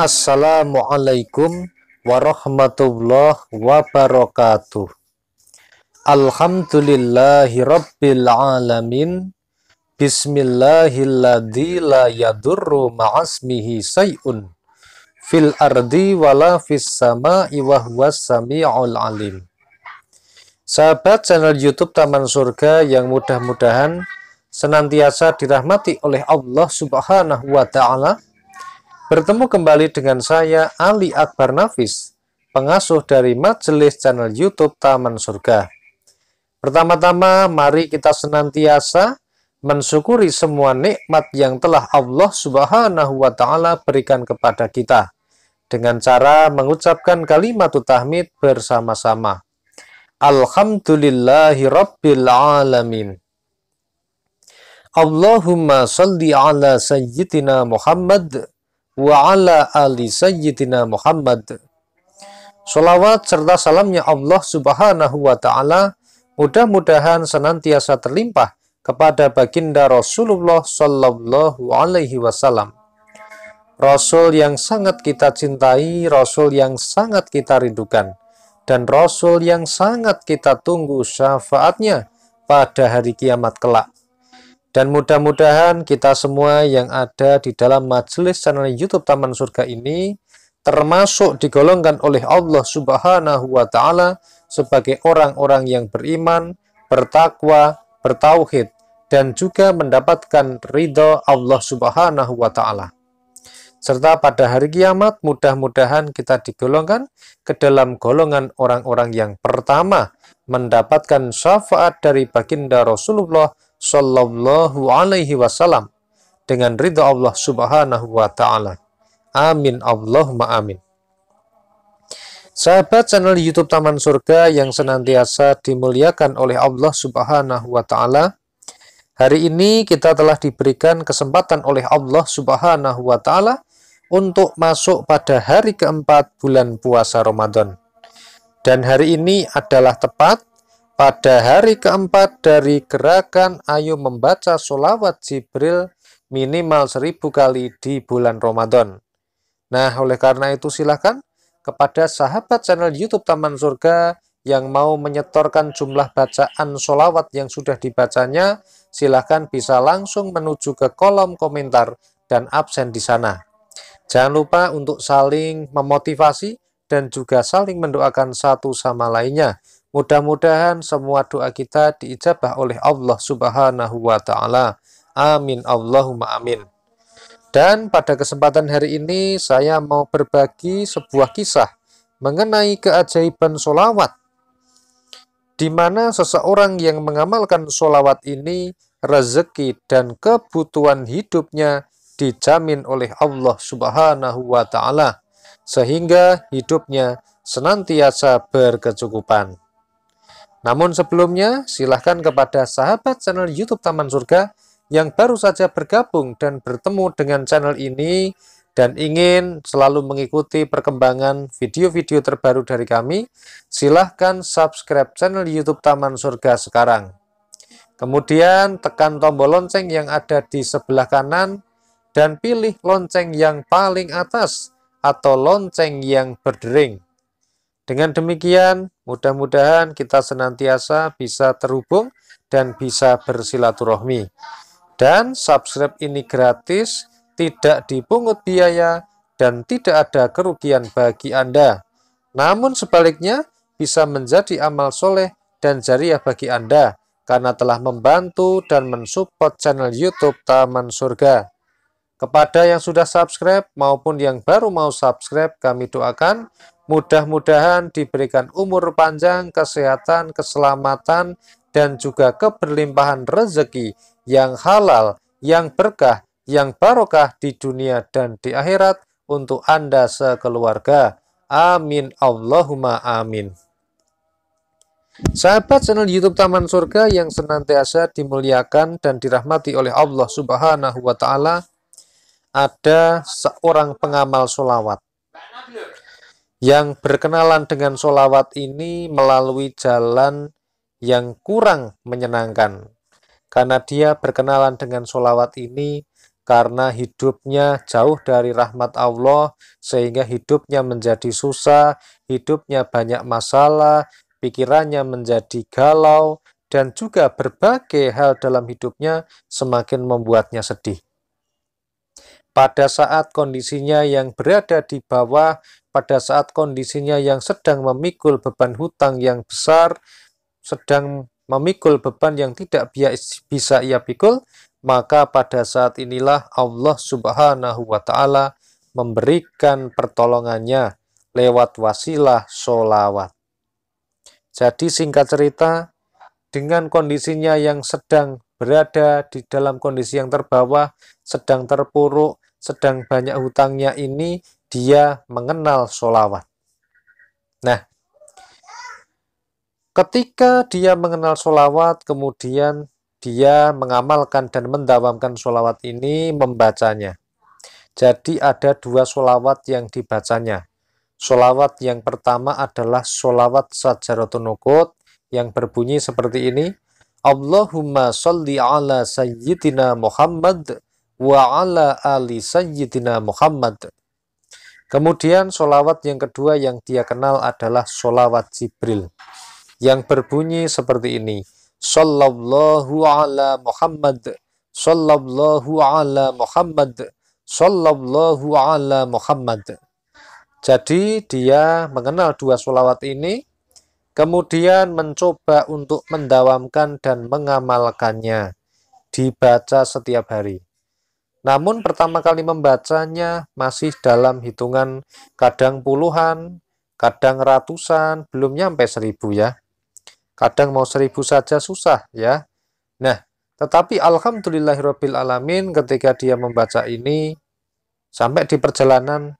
Assalamualaikum warahmatullahi wabarakatuh. Alhamdulillahi rabbil alamin. Bismillahilladzi la yadurru ma'asmihi say'un fil ardi wala fis sama'i wa huwa sami'ul alim. Sahabat channel YouTube Taman Surga yang mudah-mudahan senantiasa dirahmati oleh Allah Subhanahu wa taala Bertemu kembali dengan saya Ali Akbar Nafis, pengasuh dari Majelis channel YouTube Taman Surga. Pertama-tama mari kita senantiasa mensyukuri semua nikmat yang telah Allah Subhanahu wa taala berikan kepada kita dengan cara mengucapkan kalimat tahmid bersama-sama. Alhamdulillahi rabbil alamin. Allahumma salli ala sayyidina Muhammad wa ala ali sayyidina Muhammad. Salawat serta salamnya Allah subhanahu wa ta'ala mudah-mudahan senantiasa terlimpah kepada baginda Rasulullah sallallahu alaihi wasallam. Rasul yang sangat kita cintai, Rasul yang sangat kita rindukan, dan Rasul yang sangat kita tunggu syafaatnya pada hari kiamat kelak. Dan mudah-mudahan kita semua yang ada di dalam majelis channel YouTube Taman Surga ini termasuk digolongkan oleh Allah Subhanahu wa taala sebagai orang-orang yang beriman, bertakwa, bertauhid dan juga mendapatkan ridho Allah Subhanahu wa taala. Serta pada hari kiamat mudah-mudahan kita digolongkan ke dalam golongan orang-orang yang pertama mendapatkan syafaat dari baginda Rasulullah Sallallahu Alaihi Wasallam dengan ridha Allah Subhanahu Wa Taala. Amin Allahumma amin. Sahabat channel YouTube Taman Surga yang senantiasa dimuliakan oleh Allah Subhanahu wa taala. Hari ini kita telah diberikan kesempatan oleh Allah Subhanahu wa taala untuk masuk pada hari keempat bulan puasa Ramadan. Dan hari ini adalah tepat pada hari keempat dari gerakan ayu Membaca Solawat Jibril minimal seribu kali di bulan Ramadan. Nah, oleh karena itu silahkan kepada sahabat channel YouTube Taman Surga yang mau menyetorkan jumlah bacaan solawat yang sudah dibacanya, silahkan bisa langsung menuju ke kolom komentar dan absen di sana. Jangan lupa untuk saling memotivasi dan juga saling mendoakan satu sama lainnya Mudah-mudahan semua doa kita diijabah oleh Allah Subhanahu wa taala. Amin Allahumma amin. Dan pada kesempatan hari ini saya mau berbagi sebuah kisah mengenai keajaiban solawat. Di mana seseorang yang mengamalkan solawat ini, rezeki dan kebutuhan hidupnya dijamin oleh Allah subhanahu wa ta'ala. Sehingga hidupnya senantiasa berkecukupan. Namun sebelumnya, silahkan kepada sahabat channel YouTube Taman Surga yang baru saja bergabung dan bertemu dengan channel ini dan ingin selalu mengikuti perkembangan video-video terbaru dari kami, silahkan subscribe channel YouTube Taman Surga sekarang. Kemudian tekan tombol lonceng yang ada di sebelah kanan dan pilih lonceng yang paling atas atau lonceng yang berdering. Dengan demikian, mudah-mudahan kita senantiasa bisa terhubung dan bisa bersilaturahmi. Dan subscribe ini gratis, tidak dipungut biaya, dan tidak ada kerugian bagi Anda. Namun sebaliknya, bisa menjadi amal soleh dan jariah bagi Anda, karena telah membantu dan mensupport channel YouTube Taman Surga. Kepada yang sudah subscribe maupun yang baru mau subscribe, kami doakan mudah-mudahan diberikan umur panjang, kesehatan, keselamatan, dan juga keberlimpahan rezeki yang halal, yang berkah, yang barokah di dunia dan di akhirat untuk Anda sekeluarga. Amin. Allahumma amin. Sahabat channel YouTube Taman Surga yang senantiasa dimuliakan dan dirahmati oleh Allah Subhanahu wa Ta'ala, ada seorang pengamal solawat yang berkenalan dengan solawat ini melalui jalan yang kurang menyenangkan karena dia berkenalan dengan solawat ini karena hidupnya jauh dari rahmat Allah sehingga hidupnya menjadi susah hidupnya banyak masalah pikirannya menjadi galau dan juga berbagai hal dalam hidupnya semakin membuatnya sedih pada saat kondisinya yang berada di bawah, pada saat kondisinya yang sedang memikul beban hutang yang besar, sedang memikul beban yang tidak bisa ia pikul, maka pada saat inilah Allah Subhanahu wa taala memberikan pertolongannya lewat wasilah solawat. Jadi singkat cerita, dengan kondisinya yang sedang berada di dalam kondisi yang terbawah, sedang terpuruk, sedang banyak hutangnya ini, dia mengenal sholawat. Nah, ketika dia mengenal sholawat, kemudian dia mengamalkan dan mendawamkan sholawat ini, membacanya. Jadi ada dua sholawat yang dibacanya. Sholawat yang pertama adalah sholawat sajaratun yang berbunyi seperti ini. Allahumma sholli ala sayyidina Muhammad wa ala ali sayyidina Muhammad. Kemudian solawat yang kedua yang dia kenal adalah solawat Jibril yang berbunyi seperti ini. Sallallahu ala Muhammad. Sallallahu ala Muhammad. Sallallahu ala Muhammad. Jadi dia mengenal dua solawat ini, kemudian mencoba untuk mendawamkan dan mengamalkannya. Dibaca setiap hari. Namun pertama kali membacanya masih dalam hitungan kadang puluhan, kadang ratusan, belum nyampe seribu ya. Kadang mau seribu saja susah ya. Nah, tetapi alamin ketika dia membaca ini sampai di perjalanan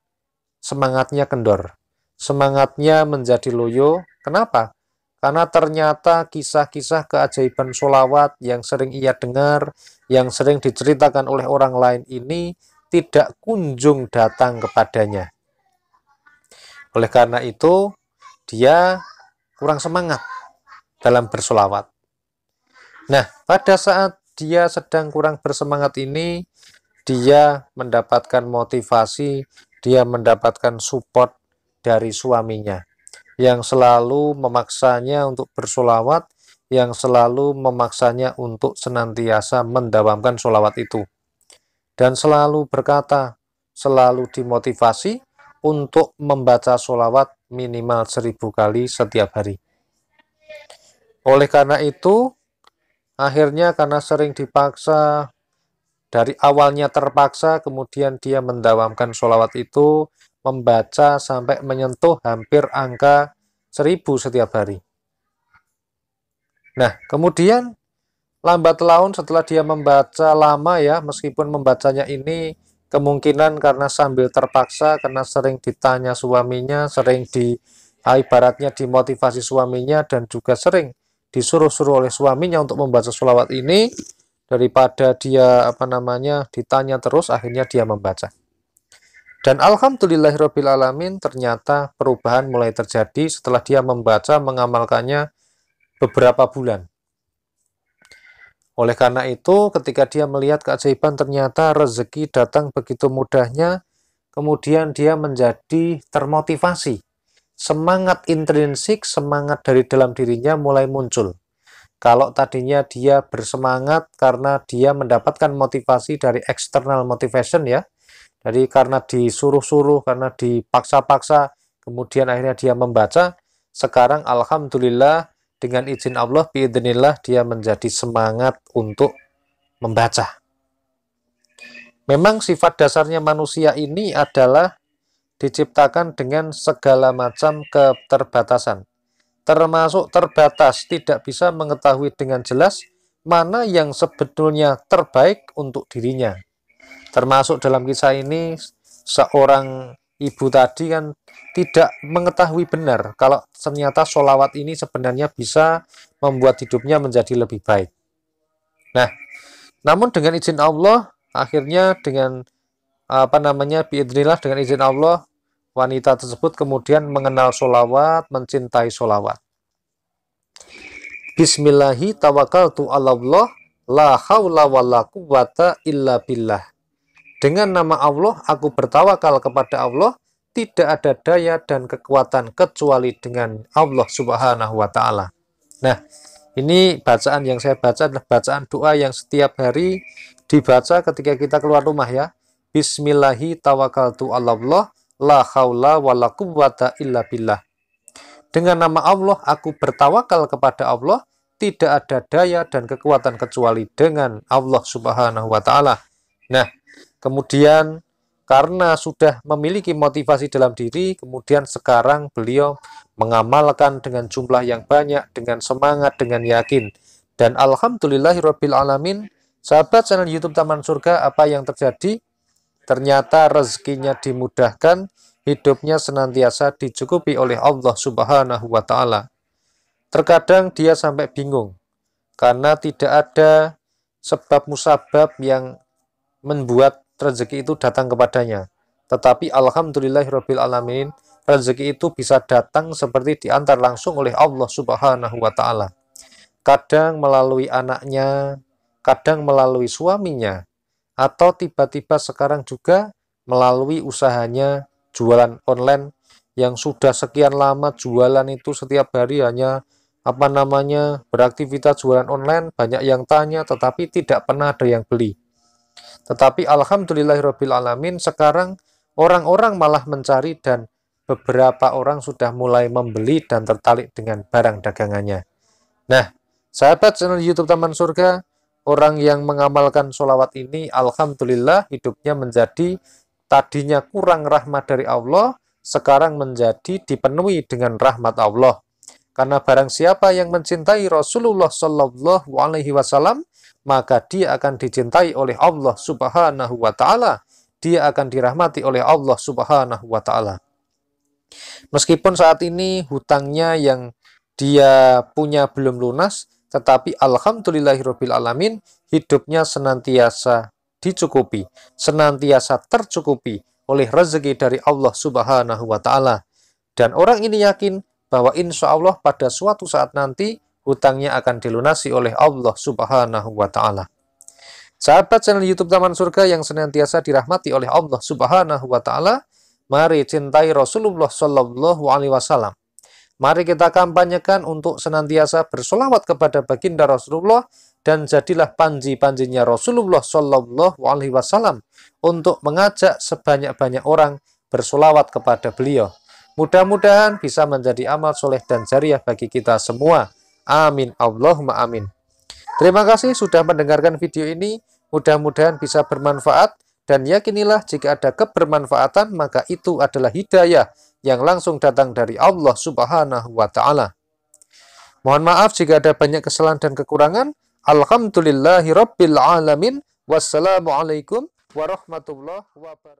semangatnya kendor. Semangatnya menjadi loyo. Kenapa? Karena ternyata kisah-kisah keajaiban sholawat yang sering ia dengar, yang sering diceritakan oleh orang lain ini tidak kunjung datang kepadanya. Oleh karena itu, dia kurang semangat dalam bersolawat. Nah, pada saat dia sedang kurang bersemangat ini, dia mendapatkan motivasi, dia mendapatkan support dari suaminya yang selalu memaksanya untuk bersolawat, yang selalu memaksanya untuk senantiasa mendawamkan solawat itu. Dan selalu berkata, selalu dimotivasi untuk membaca solawat minimal seribu kali setiap hari. Oleh karena itu, akhirnya karena sering dipaksa, dari awalnya terpaksa, kemudian dia mendawamkan solawat itu, membaca sampai menyentuh hampir angka 1000 setiap hari. Nah, kemudian lambat laun setelah dia membaca lama ya, meskipun membacanya ini kemungkinan karena sambil terpaksa, karena sering ditanya suaminya, sering di ah, ibaratnya dimotivasi suaminya dan juga sering disuruh-suruh oleh suaminya untuk membaca sholawat ini daripada dia apa namanya ditanya terus akhirnya dia membaca. Dan alamin ternyata perubahan mulai terjadi setelah dia membaca mengamalkannya beberapa bulan. Oleh karena itu, ketika dia melihat keajaiban ternyata rezeki datang begitu mudahnya, kemudian dia menjadi termotivasi. Semangat intrinsik, semangat dari dalam dirinya mulai muncul. Kalau tadinya dia bersemangat karena dia mendapatkan motivasi dari external motivation ya, dari karena disuruh-suruh, karena dipaksa-paksa, kemudian akhirnya dia membaca, sekarang Alhamdulillah dengan izin Allah, biidnillah dia menjadi semangat untuk membaca. Memang sifat dasarnya manusia ini adalah diciptakan dengan segala macam keterbatasan. Termasuk terbatas, tidak bisa mengetahui dengan jelas mana yang sebetulnya terbaik untuk dirinya termasuk dalam kisah ini seorang ibu tadi kan tidak mengetahui benar kalau ternyata solawat ini sebenarnya bisa membuat hidupnya menjadi lebih baik. Nah, namun dengan izin Allah, akhirnya dengan apa namanya biidnillah dengan izin Allah, wanita tersebut kemudian mengenal solawat, mencintai solawat. Bismillahi tawakaltu Allah la wa la quwata illa billah. Dengan nama Allah, aku bertawakal kepada Allah, tidak ada daya dan kekuatan kecuali dengan Allah Subhanahu wa taala. Nah, ini bacaan yang saya baca adalah bacaan doa yang setiap hari dibaca ketika kita keluar rumah ya. Bismillahi tu Allah, la haula la quwwata illa billah. Dengan nama Allah aku bertawakal kepada Allah, tidak ada daya dan kekuatan kecuali dengan Allah Subhanahu wa taala. Nah, Kemudian karena sudah memiliki motivasi dalam diri, kemudian sekarang beliau mengamalkan dengan jumlah yang banyak, dengan semangat, dengan yakin. Dan alamin, sahabat channel YouTube Taman Surga, apa yang terjadi? Ternyata rezekinya dimudahkan, hidupnya senantiasa dicukupi oleh Allah Subhanahu wa taala. Terkadang dia sampai bingung karena tidak ada sebab musabab yang membuat rezeki itu datang kepadanya. Tetapi alhamdulillahirabbil alamin, rezeki itu bisa datang seperti diantar langsung oleh Allah Subhanahu wa taala. Kadang melalui anaknya, kadang melalui suaminya, atau tiba-tiba sekarang juga melalui usahanya jualan online yang sudah sekian lama jualan itu setiap hari hanya apa namanya beraktivitas jualan online banyak yang tanya tetapi tidak pernah ada yang beli tetapi alamin sekarang orang-orang malah mencari dan beberapa orang sudah mulai membeli dan tertarik dengan barang dagangannya. Nah, sahabat channel YouTube Taman Surga, orang yang mengamalkan sholawat ini, alhamdulillah hidupnya menjadi tadinya kurang rahmat dari Allah, sekarang menjadi dipenuhi dengan rahmat Allah. Karena barang siapa yang mencintai Rasulullah Shallallahu Alaihi Wasallam, maka dia akan dicintai oleh Allah Subhanahu wa taala, dia akan dirahmati oleh Allah Subhanahu wa taala. Meskipun saat ini hutangnya yang dia punya belum lunas, tetapi alhamdulillahirabbil alamin, hidupnya senantiasa dicukupi, senantiasa tercukupi oleh rezeki dari Allah Subhanahu wa taala. Dan orang ini yakin bahwa insya Allah pada suatu saat nanti hutangnya akan dilunasi oleh Allah Subhanahu wa taala. Sahabat channel YouTube Taman Surga yang senantiasa dirahmati oleh Allah Subhanahu wa taala, mari cintai Rasulullah Shallallahu alaihi wasallam. Mari kita kampanyekan untuk senantiasa bersolawat kepada baginda Rasulullah dan jadilah panji-panjinya Rasulullah Shallallahu alaihi wasallam untuk mengajak sebanyak-banyak orang bersolawat kepada beliau. Mudah-mudahan bisa menjadi amal soleh dan jariah bagi kita semua. Amin. Allahumma amin. Terima kasih sudah mendengarkan video ini. Mudah-mudahan bisa bermanfaat dan yakinilah jika ada kebermanfaatan maka itu adalah hidayah yang langsung datang dari Allah Subhanahu wa taala. Mohon maaf jika ada banyak kesalahan dan kekurangan. Rabbil alamin. Wassalamualaikum warahmatullahi wabarakatuh.